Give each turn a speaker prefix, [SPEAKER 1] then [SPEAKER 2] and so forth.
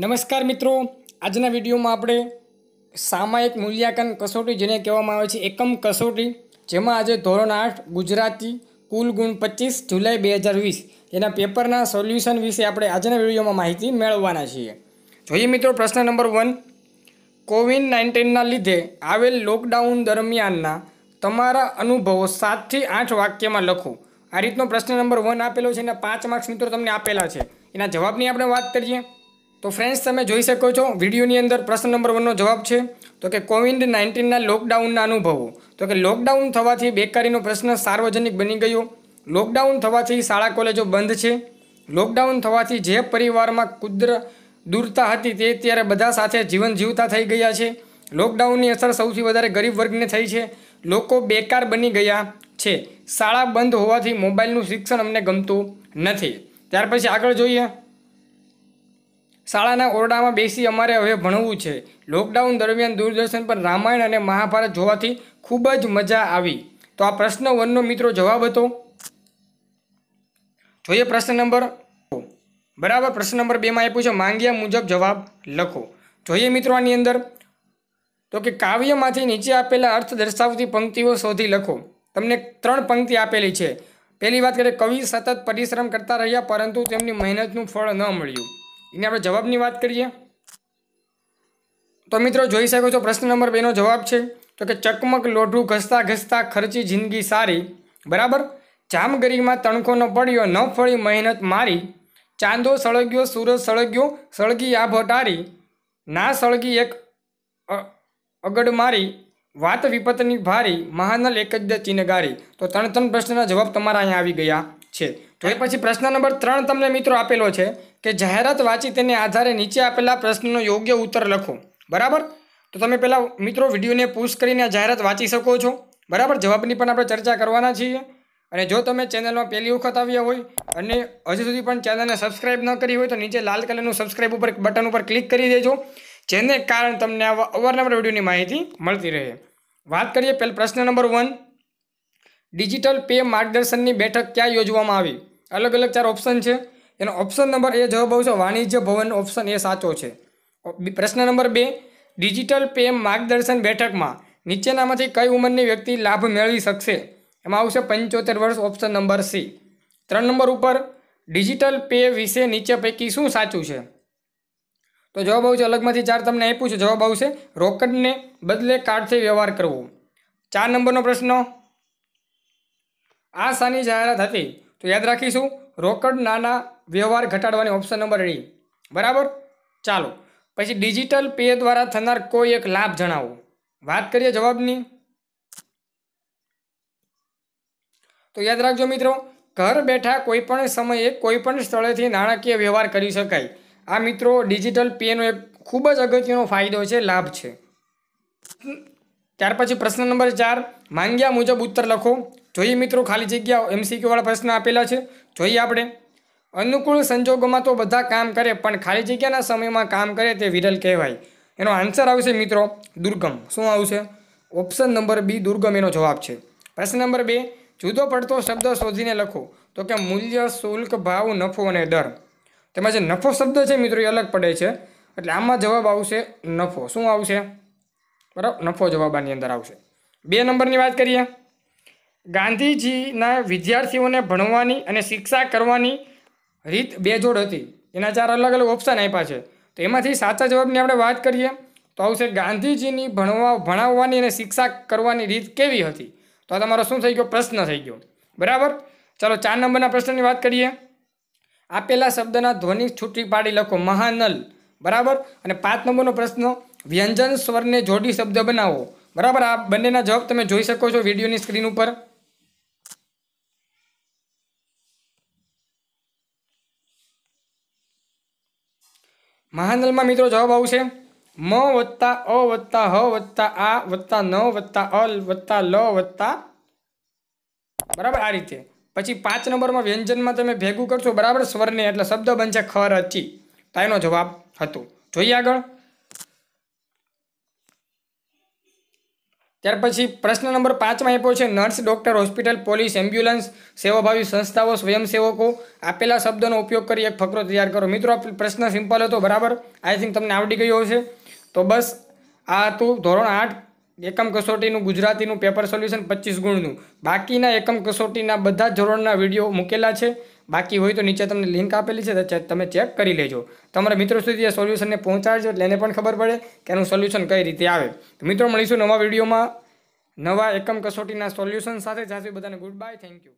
[SPEAKER 1] નમસ્કાર મિત્રો આજના વિડીયોમાં આપણે સામાયિક મૂલ્યાંકન કસોટી જેને કહેવામાં આવે છે એકમ કસોટી જેમાં આજે ધોરણ આઠ ગુજરાતી કુલ ગુણ પચીસ જુલાઈ બે હજાર વીસ એના પેપરના સોલ્યુશન વિશે આપણે આજના વિડીયોમાં માહિતી મેળવવાના છીએ જોઈએ મિત્રો પ્રશ્ન નંબર વન કોવિડ નાઇન્ટીનના લીધે આવેલ લોકડાઉન દરમિયાનના તમારા અનુભવો સાતથી આઠ વાક્યમાં લખો આ રીતનો પ્રશ્ન નંબર વન આપેલો છે અને પાંચ માર્ક્સ મિત્રો તમને આપેલા છે એના જવાબની આપણે વાત કરીએ તો ફ્રેન્ડ્સ તમે જોઈ શકો છો વિડીયોની અંદર પ્રશ્ન નંબર વનનો જવાબ છે તો કે કોવિડ નાઇન્ટીનના લોકડાઉનના અનુભવો તો કે લોકડાઉન થવાથી બેકારીનો પ્રશ્ન સાર્વજનિક બની ગયો લોકડાઉન થવાથી શાળા કોલેજો બંધ છે લોકડાઉન થવાથી જે પરિવારમાં કુદ્ર દૂરતા હતી તે ત્યારે બધા સાથે જીવન જીવતા થઈ ગયા છે લોકડાઉનની અસર સૌથી વધારે ગરીબ વર્ગને થઈ છે લોકો બેકાર બની ગયા છે શાળા બંધ હોવાથી મોબાઈલનું શિક્ષણ અમને ગમતું નથી ત્યાર પછી આગળ જોઈએ શાળાના ઓરડામાં બેસી અમારે હવે ભણવું છે લોકડાઉન દરમિયાન દૂરદર્શન પર રામાયણ અને મહાભારત જોવાથી ખૂબ જ મજા આવી તો આ પ્રશ્ન વનનો મિત્રો જવાબ હતો જોઈએ પ્રશ્ન નંબર બરાબર પ્રશ્ન નંબર બેમાં આપ્યું છે માંગ્યા મુજબ જવાબ લખો જોઈએ મિત્રો આની અંદર તો કે કાવ્યમાંથી નીચે આપેલા અર્થ દર્શાવતી પંક્તિઓ શોધી લખો તમને ત્રણ પંક્તિ આપેલી છે પહેલી વાત કરીએ કવિ સતત પરિશ્રમ કરતા રહ્યા પરંતુ તેમની મહેનતનું ફળ ન મળ્યું એની આપણે જવાબની વાત કરીએ તો મિત્રો જોઈ શકો છો પ્રશ્ન નંબર બેનો જવાબ છે તો કે ચકમક લોઢું ઘસતા ઘસતા ખર્ચી જિંદગી સારી બરાબર જામગરીમાં તણખો ન પડ્યો ન ફળી મહેનત મારી ચાંદો સળગ્યો સુરજ સળગ્યો સળગી આભો ભટારી ના સળગી એક અગડ મારી વાત વિપતની ભારી મહાનલ એક જ ચિનગારી તો ત્રણ ત્રણ પ્રશ્નના જવાબ તમારા અહીંયા આવી ગયા છે તો એ પછી પ્રશ્ન નંબર ત્રણ તમને મિત્રો આપેલો છે કે જાહેરાત વાંચી તેને આધારે નીચે આપેલા પ્રશ્નનો યોગ્ય ઉત્તર લખો બરાબર તો તમે પહેલાં મિત્રો વિડીયોને પુશ કરીને જાહેરાત વાંચી શકો છો બરાબર જવાબની પણ આપણે ચર્ચા કરવાના છીએ અને જો તમે ચેનલમાં પહેલી વખત આવ્યા હોય અને હજુ સુધી પણ ચેનલને સબસ્ક્રાઇબ ન કરી હોય તો નીચે લાલ કલરનું સબસ્ક્રાઈબ ઉપર બટન ઉપર ક્લિક કરી દેજો જેને કારણે તમને આવા અવારનવાર વિડીયોની માહિતી મળતી રહે વાત કરીએ પહેલાં પ્રશ્ન નંબર વન ડિજિટલ પે માર્ગદર્શનની બેઠક ક્યાં યોજવામાં આવી અલગ અલગ ચાર ઓપ્શન છે એનો ઓપ્શન નંબર એ જવાબ આવશે વાણિજ્ય ભવન ઓપ્શન એ સાચો છે પ્રશ્ન નંબર બે ડિજિટલ પે માર્ગદર્શન બેઠકમાં નીચેનામાંથી કઈ ઉંમરની વ્યક્તિ લાભ મેળવી શકશે એમાં આવશે પંચોતેર વર્ષ ઓપ્શન નંબર સી ત્રણ નંબર ઉપર ડિજિટલ પે વિશે નીચે પૈકી શું સાચું છે તો જવાબ આવશે અલગમાંથી ચાર તમને આપ્યું છે જવાબ આવશે રોકડને બદલે કાર્ડથી વ્યવહાર કરવો ચાર નંબરનો પ્રશ્ન આ સાની જાહેરાત હતી તો યાદ રાખીશું રોકડ નાના વ્યવહાર ઘટાડવાની ઓપ્શન નંબર ડી બરાબર ચાલો પછી ડિજિટલ પે દ્વારા થનાર કોઈ એક લાભ જણાવો વાત કરીએ જવાબની તો યાદ રાખજો મિત્રો ઘર બેઠા કોઈપણ સમયે કોઈપણ સ્થળેથી નાણાકીય વ્યવહાર કરી શકાય આ મિત્રો ડિજિટલ પેનો એક ખૂબ જ અગત્યનો ફાયદો છે લાભ છે ત્યાર પછી પ્રશ્ન નંબર ચાર માંગ્યા મુજબ ઉત્તર લખો જોઈએ મિત્રો ખાલી જગ્યાઓ એમસીક્યુવાળા પ્રશ્ન આપેલા છે જોઈએ આપણે અનુકૂળ સંજોગોમાં તો બધા કામ કરે પણ ખાલી જગ્યાના સમયમાં કામ કરે તે વિરલ કહેવાય એનો આન્સર આવશે મિત્રો દુર્ગમ શું આવશે ઓપ્શન નંબર બી દુર્ગમ એનો જવાબ છે પ્રશ્ન નંબર બે જુદો પડતો શબ્દ શોધીને લખો તો કે મૂલ્ય શુલ્ક ભાવ નફો અને દર તેમાં જે નફો શબ્દ છે મિત્રો એ અલગ પડે છે એટલે આમાં જવાબ આવશે નફો શું આવશે બરાબર નફો જવાબ આની અંદર આવશે બે નંબરની વાત કરીએ ગાંધીજીના વિદ્યાર્થીઓને ભણવાની અને શિક્ષા કરવાની રીત બે જોડ હતી એના ચાર અલગ અલગ ઓપ્શન આપ્યા છે તો એમાંથી સાચા જવાબની આપણે વાત કરીએ તો આવશે ગાંધીજીની ભણવા ભણાવવાની અને શિક્ષા કરવાની રીત કેવી હતી તો આ તમારો શું થઈ ગયો પ્રશ્ન થઈ ગયો બરાબર ચાલો ચાર નંબરના પ્રશ્નની વાત કરીએ આપેલા શબ્દના ધ્વનિ છૂટી પાડી લખો મહાનલ બરાબર અને પાંચ નંબરનો પ્રશ્ન વ્યંજન સ્વરને જોડી શબ્દ બનાવો બરાબર આ બંનેના જવાબ તમે જોઈ શકો છો વિડીયોની સ્ક્રીન ઉપર મહાનલમાં મિત્રો જવાબ આવશે મ વત્તા અ વત્તા હ વત્તા આ વત્તા ન વત્તા અલ વત્તા લ વત્તા બરાબર આ રીતે પછી પાંચ નંબરમાં વ્યંજનમાં તમે ભેગું કરશો બરાબર સ્વરને એટલે શબ્દ બનશે ખર અચી તો એનો જવાબ હતો જોઈએ આગળ ત્યાર પછી પ્રશ્ન નંબર પાંચમાં આપ્યો છે nurse doctor hospital police ambulance સેવાભાવી સંસ્થાઓ સ્વયંસેવકો આપેલા શબ્દોનો ઉપયોગ કરી એક ફકરો તૈયાર કરો મિત્રો પ્રશ્ન સિમ્પલ હતો બરાબર આઈ થિંક તમને આવડી ગયો હશે તો બસ આ હતું ધોરણ આઠ એકમ કસોટીનું ગુજરાતીનું પેપર સોલ્યુશન પચીસ ગુણનું બાકીના એકમ કસોટીના બધા જ ધોરણના વિડીયો મૂકેલા છે બાકી હોય તો નીચે તમને લિંક આપેલી છે તો તમે ચેક કરી લેજો તમારા મિત્રો સુધી એ સોલ્યુશનને પહોંચાડજો એટલે એને પણ ખબર પડે કે એનું સોલ્યુશન કઈ રીતે આવે મિત્રો મળીશું નવા વિડીયોમાં નવા એકમ કસોટીના સોલ્યુશન સાથે જાજુ બધાને ગુડ બાય થેન્ક યુ